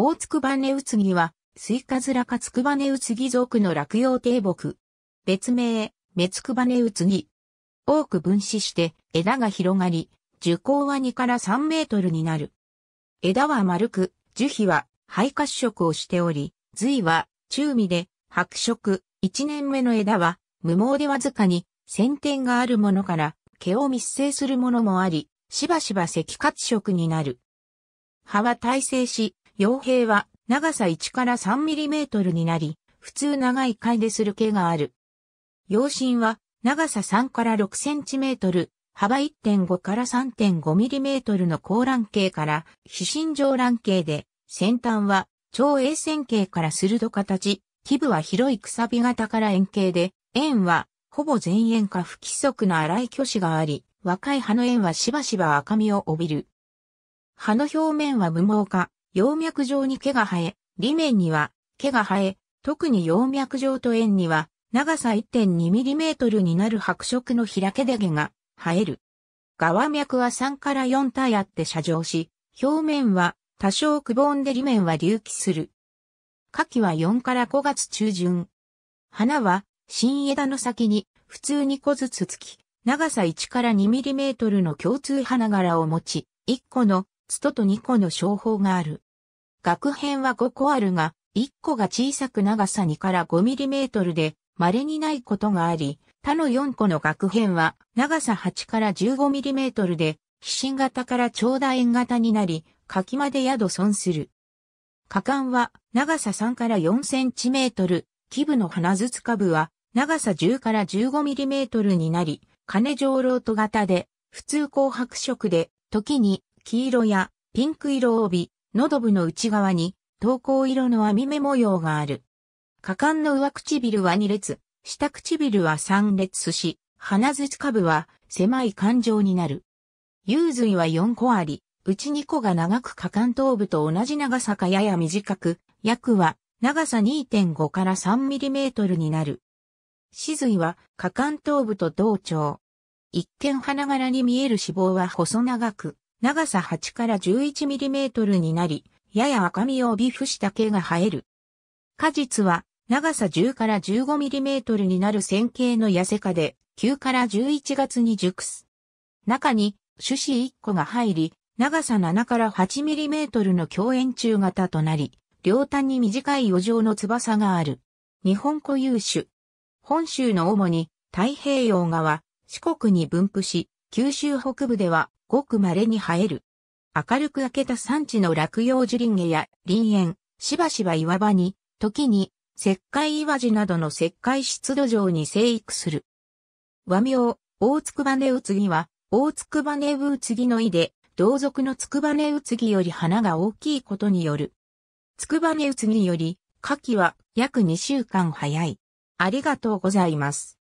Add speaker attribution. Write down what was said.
Speaker 1: 大つくばねうつぎは、スイカズラカつくばねうつぎ属の落葉低木。別名、メツクバネウツギ。多く分子して枝が広がり、樹高は2から3メートルになる。枝は丸く、樹皮は肺褐色をしており、髄は中身で白色、1年目の枝は無毛でわずかに先天があるものから毛を密生するものもあり、しばしば赤褐色になる。葉は耐性し、傭兵は長さ1から3ミリメートルになり、普通長い貝でする毛がある。養針は長さ3から6センチメートル、幅1.5から3.5ミリメートルの高卵形から非心上卵形で、先端は超衛線形から鋭形、基部は広いくさび型から円形で、円はほぼ全円か不規則な荒い巨子があり、若い葉の円はしばしば赤みを帯びる。葉の表面は無毛化、葉脈状に毛が生え、裏面には毛が生え、特に葉脈状と円には長さ 1.2mm になる白色の開けで毛が生える。側脈は3から4体あって射状し、表面は多少くぼんで裏面は隆起する。夏季は4から5月中旬。花は新枝の先に普通2個ずつつき、長さ1から 2mm の共通花柄を持ち、1個のつとと2個の商法がある。学編は5個あるが、1個が小さく長さ2から5ミリメートルで、稀にないことがあり、他の4個の学編は、長さ8から15ミリメートルで、飛信型から長楕円型になり、柿まで宿損する。果敢は、長さ3から4センチメートル、基部の花筒下部は、長さ10から15ミリメートルになり、金上ロート型で、普通紅白色で、時に黄色やピンク色帯、喉部の内側に、投稿色の網目模様がある。下巻の上唇は2列、下唇は3列し、鼻ず下部は狭い感情になる。幽髄は4個あり、うち2個が長く下巻頭部と同じ長さかやや短く、約は長さ2.5から 3mm になる。歯髄は下巻頭部と同調。一見花柄に見える脂肪は細長く、長さ8から11ミリメートルになり、やや赤みを帯びした毛が生える。果実は長さ10から15ミリメートルになる線形の痩せかで、9から11月に熟す。中に種子1個が入り、長さ7から8ミリメートルの共円柱型となり、両端に短い余剰の翼がある。日本固有種。本州の主に太平洋側、四国に分布し、九州北部ではごく稀に生える。明るく明けた山地の落葉樹林家や林園、しばしば岩場に、時に石灰岩地などの石灰湿土壌に生育する。和名、大つくばねうつぎは、大つくばねうつぎの意で、同族のつくばねうつぎより花が大きいことによる。つくばねうつぎより、夏季は約2週間早い。ありがとうございます。